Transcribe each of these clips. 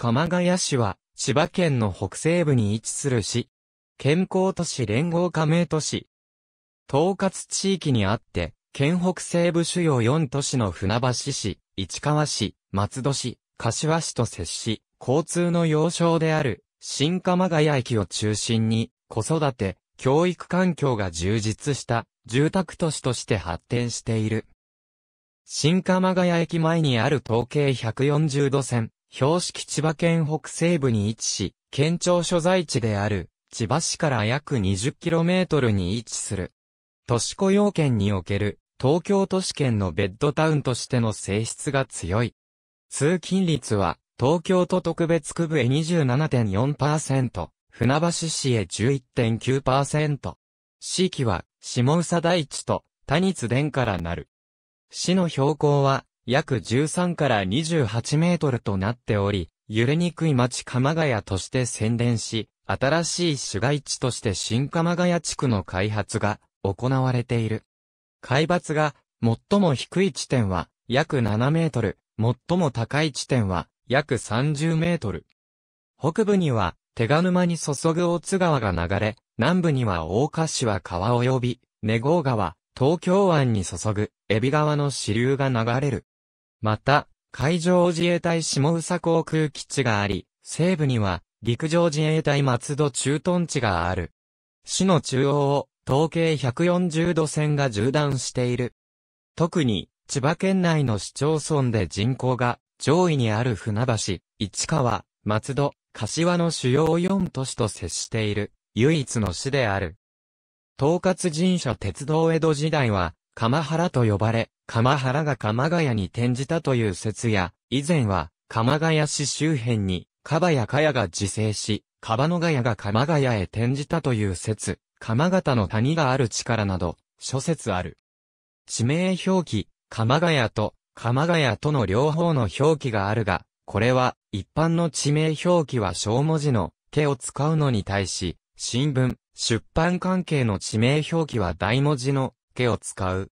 鎌ヶ谷市は、千葉県の北西部に位置する市。健康都市連合加盟都市。統括地域にあって、県北西部主要4都市の船橋市、市川市、松戸市、柏市と接し、交通の要衝である、新鎌ヶ谷駅を中心に、子育て、教育環境が充実した住宅都市として発展している。新鎌ヶ谷駅前にある統計140度線、標識千葉県北西部に位置し、県庁所在地である、千葉市から約 20km に位置する。都市雇用圏における、東京都市圏のベッドタウンとしての性質が強い。通勤率は、東京都特別区部へ27.4%、船橋市へ11.9%。市域は、下宇佐大地と、谷津殿からなる。市の標高は、約13から28メートルとなっており、揺れにくい町鎌ヶ谷として宣伝し、新しい市街地として新鎌ヶ谷地区の開発が行われている。海抜が最も低い地点は約7メートル、最も高い地点は約30メートル。北部には手賀沼に注ぐ大津川が流れ、南部には大岡市は川及び、根郷川、東京湾に注ぐ、海老川の支流が流れる。また、海上自衛隊下宇佐航空基地があり、西部には陸上自衛隊松戸駐屯地がある。市の中央を東経140度線が縦断している。特に、千葉県内の市町村で人口が上位にある船橋、市川、松戸、柏の主要4都市と接している、唯一の市である。統括神社鉄道江戸時代は、鎌原と呼ばれ、鎌原が鎌ヶ谷に転じたという説や、以前は、鎌ヶ谷市周辺に、バやヤが自生し、バノガヤが鎌ヶ谷へ転じたという説、鎌形の谷がある力など、諸説ある。地名表記、鎌ヶ谷と、鎌ヶ谷との両方の表記があるが、これは、一般の地名表記は小文字の、手を使うのに対し、新聞、出版関係の地名表記は大文字の、手を使う。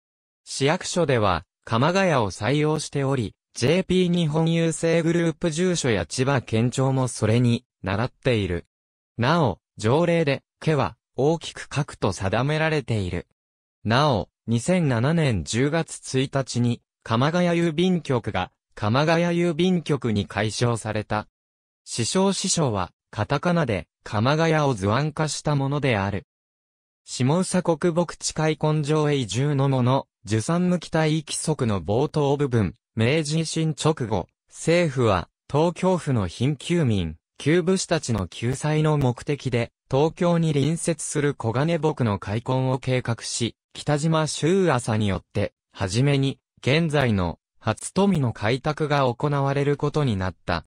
市役所では、鎌ヶ谷を採用しており、JP 日本郵政グループ住所や千葉県庁もそれに、習っている。なお、条例で、家は、大きく書くと定められている。なお、2007年10月1日に、鎌ヶ谷郵便局が、鎌ヶ谷郵便局に改称された。師匠師匠は、カタカナで、鎌ヶ谷を図案化したものである。下佐国牧地開根城へ移住の者、受産無期待規則の冒頭部分、明治維新直後、政府は、東京府の貧窮民、旧武士たちの救済の目的で、東京に隣接する小金牧の開墾を計画し、北島周朝によって、はじめに、現在の、初富の開拓が行われることになった。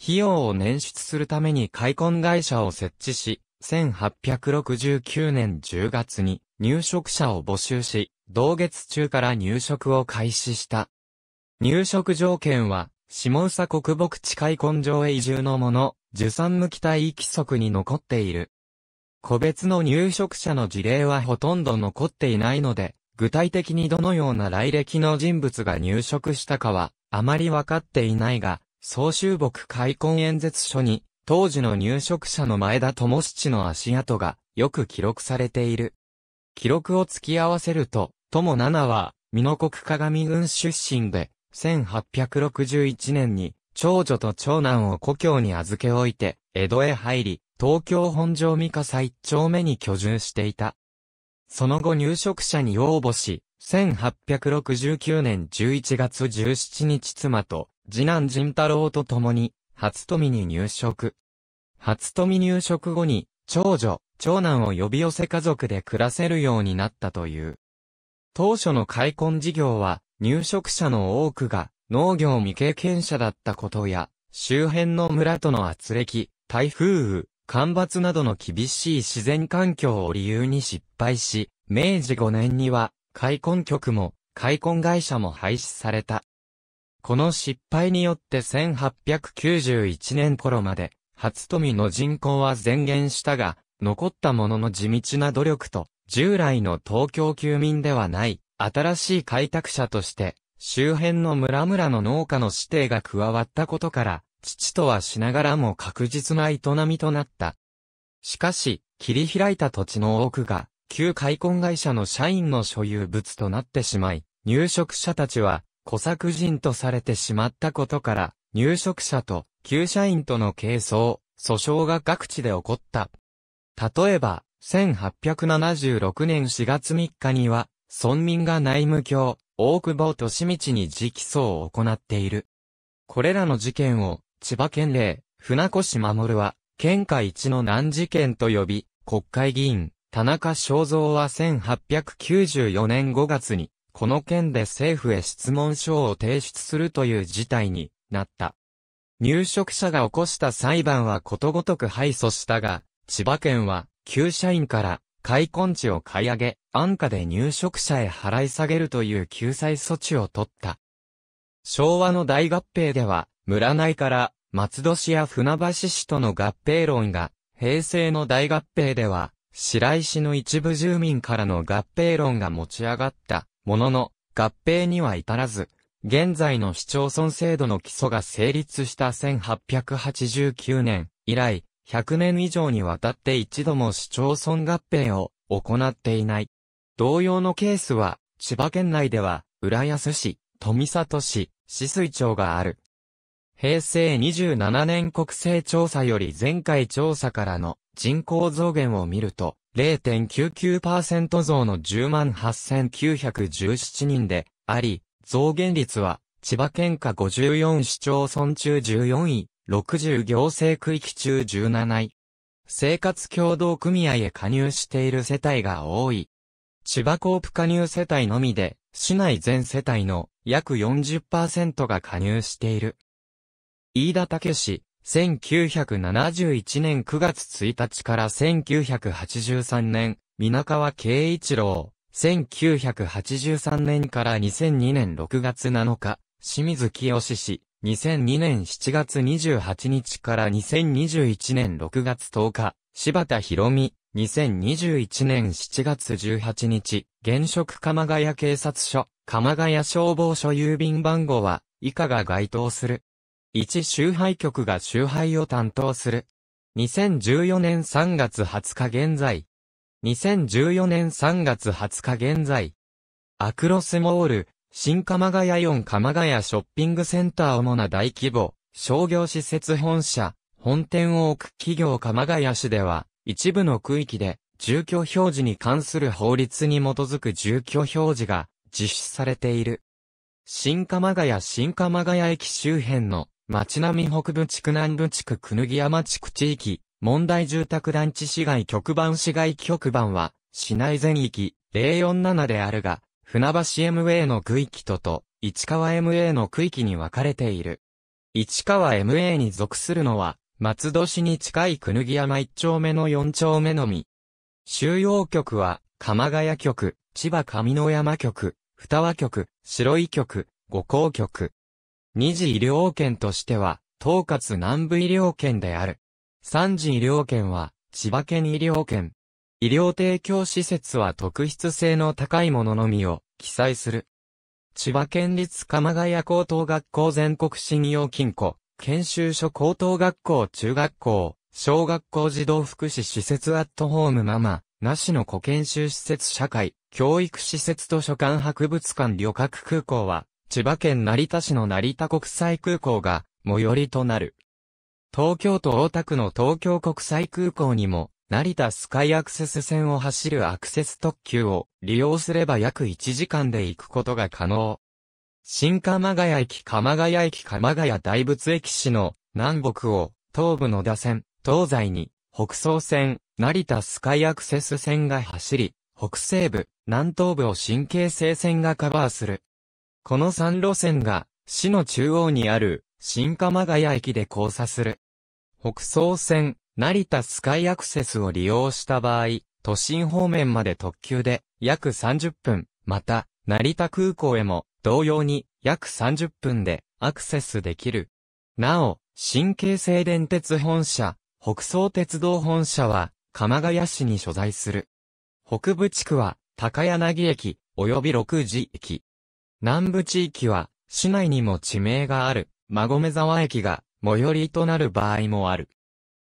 費用を捻出するために開墾会社を設置し、1869年10月に入植者を募集し、同月中から入植を開始した。入植条件は、下佐国牧地海根城へ移住のもの、受産無期遺規則に残っている。個別の入植者の事例はほとんど残っていないので、具体的にどのような来歴の人物が入植したかは、あまりわかっていないが、総集木開墾演説書に、当時の入植者の前田智七の足跡が、よく記録されている。記録を突き合わせると、友七は、美濃国鏡郡出身で、1861年に、長女と長男を故郷に預けおいて、江戸へ入り、東京本庄三笠一丁目に居住していた。その後入植者に応募し、1869年11月17日妻と、次男仁太郎と共に、初富に入植。初富入植後に、長女、長男を呼び寄せ家族で暮らせるようになったという。当初の開墾事業は、入植者の多くが農業未経験者だったことや、周辺の村との圧力、台風雨、干ばつなどの厳しい自然環境を理由に失敗し、明治5年には、開墾局も、開墾会社も廃止された。この失敗によって1891年頃まで、初富の人口は前減したが、残ったものの地道な努力と、従来の東京休民ではない、新しい開拓者として、周辺の村々の農家の指定が加わったことから、父とはしながらも確実な営みとなった。しかし、切り開いた土地の多くが、旧開墾会社の社員の所有物となってしまい、入植者たちは、小作人とされてしまったことから、入植者と旧社員との係争、訴訟が各地で起こった。例えば、1876年4月3日には、村民が内務卿、大久保利道に直訴を行っている。これらの事件を、千葉県令、船越守は、県下一の難事件と呼び、国会議員、田中正造は1894年5月に、この件で政府へ質問書を提出するという事態になった。入植者が起こした裁判はことごとく敗訴したが、千葉県は旧社員から開墾地を買い上げ、安価で入植者へ払い下げるという救済措置を取った。昭和の大合併では、村内から松戸市や船橋市との合併論が、平成の大合併では、白石の一部住民からの合併論が持ち上がったものの、合併には至らず、現在の市町村制度の基礎が成立した1889年以来、100年以上にわたって一度も市町村合併を行っていない。同様のケースは、千葉県内では、浦安市、富里市、市水町がある。平成27年国勢調査より前回調査からの人口増減を見ると、0.99%増の108,917人であり、増減率は千葉県下54市町村中14位60行政区域中17位。生活協同組合へ加入している世帯が多い。千葉コープ加入世帯のみで、市内全世帯の約40%が加入している。飯田武氏、1971年9月1日から1983年、皆川慶一郎、1983年から2002年6月7日、清水清氏、2002年7月28日から2021年6月10日、柴田博美、2021年7月18日、現職鎌ヶ谷警察署、鎌ヶ谷消防署郵便番号は、以下が該当する。1集配局が集配を担当する。2014年3月20日現在。2014年3月20日現在。アクロスモール、新鎌ヶ谷4鎌ヶ谷ショッピングセンター主な大規模、商業施設本社、本店を置く企業鎌ヶ谷市では、一部の区域で、住居表示に関する法律に基づく住居表示が実施されている。新鎌ヶ谷新鎌ヶ谷駅周辺の町並み北部地区南部地区くぬぎ山地区地域、問題住宅団地市街局番市街局番は、市内全域047であるが、船橋 MA の区域とと、市川 MA の区域に分かれている。市川 MA に属するのは、松戸市に近いくぬぎ山一丁目の四丁目のみ。収容局は、鎌ヶ谷局、千葉上野山局、二和局、白井局、五光局。二次医療圏としては、統括南部医療圏である。三次医療圏は、千葉県医療圏。医療提供施設は特筆性の高いもののみを記載する。千葉県立鎌ヶ谷高等学校全国信用金庫、研修所高等学校中学校、小学校児童福祉施設アットホームママ、なしの子研修施設社会、教育施設図書館博物館旅客空港は、千葉県成田市の成田国際空港が、最寄りとなる。東京都大田区の東京国際空港にも、成田スカイアクセス線を走るアクセス特急を利用すれば約1時間で行くことが可能。新鎌ヶ谷駅鎌ヶ谷駅鎌ヶ谷大仏駅市の南北を東部の打線、東西に北総線、成田スカイアクセス線が走り、北西部、南東部を新京成線がカバーする。この3路線が市の中央にある新鎌ヶ谷駅で交差する。北総線、成田スカイアクセスを利用した場合、都心方面まで特急で約30分、また、成田空港へも同様に約30分でアクセスできる。なお、新京成電鉄本社、北総鉄道本社は、鎌ヶ谷市に所在する。北部地区は、高柳駅、及び六時駅。南部地域は、市内にも地名がある、馬込沢駅が、最寄りとなる場合もある。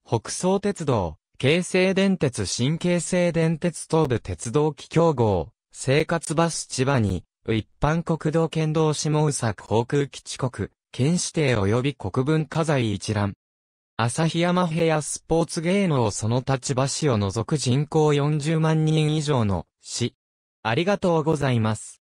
北総鉄道、京成電鉄新京成電鉄東部鉄道機競合、生活バス千葉に、一般国道県道下宇佐航空基地国、県指定及び国文化財一覧。旭山部屋スポーツ芸能その立場市を除く人口40万人以上の市。ありがとうございます。